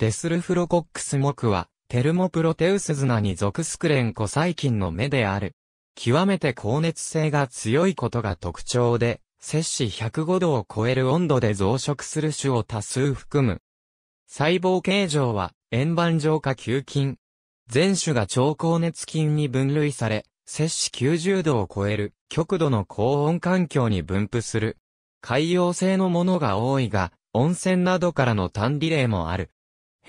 デスルフロコックス目は、テルモプロテウスズナに属スクレンコ細菌の目である。極めて高熱性が強いことが特徴で、摂氏105度を超える温度で増殖する種を多数含む。細胞形状は、円盤状化球菌。全種が超高熱菌に分類され、摂氏90度を超える極度の高温環境に分布する。海洋性のものが多いが、温泉などからの単リ例もある。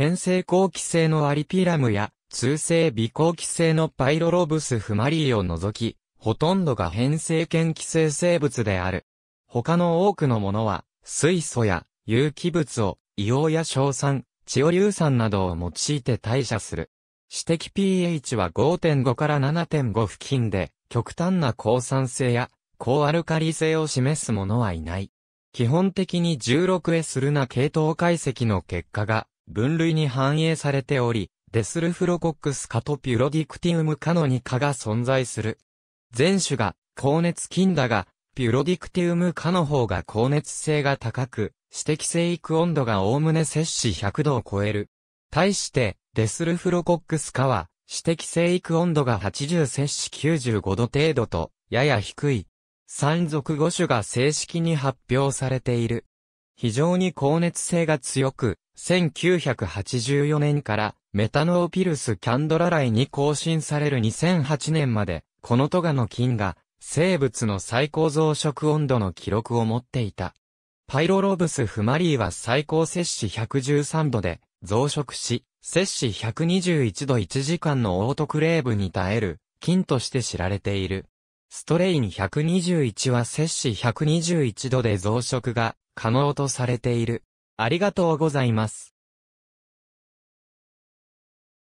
変性後期性のアリピラムや、通性微後期性のパイロロブスフマリーを除き、ほとんどが変性嫌気性生物である。他の多くのものは、水素や有機物を硫黄や硝酸、チオ硫酸などを用いて代謝する。指摘 pH は5.5から7.5付近で、極端な抗酸性や高アルカリ性を示すものはいない。基本的に 16S ルナ系統解析の結果が分類に反映されており、デスルフロコックス化とピュロディクティウム化の2科が存在する。全種が高熱菌だが、ピュロディクティウム化の方が高熱性が高く、私的生育温度がおおむね摂氏100度を超える。対して、デスルフロコックス化は、私的生育温度が80摂氏95度程度と、やや低い。山属5種が正式に発表されている。非常に高熱性が強く、1984年からメタノーピルスキャンドラ来に更新される2008年まで、このトガの菌が生物の最高増殖温度の記録を持っていた。パイロロブスフマリーは最高摂氏113度で増殖し、摂氏121度1時間のオートクレーブに耐える菌として知られている。ストレイン121は摂氏121度で増殖が可能とされている。ありがとうございます。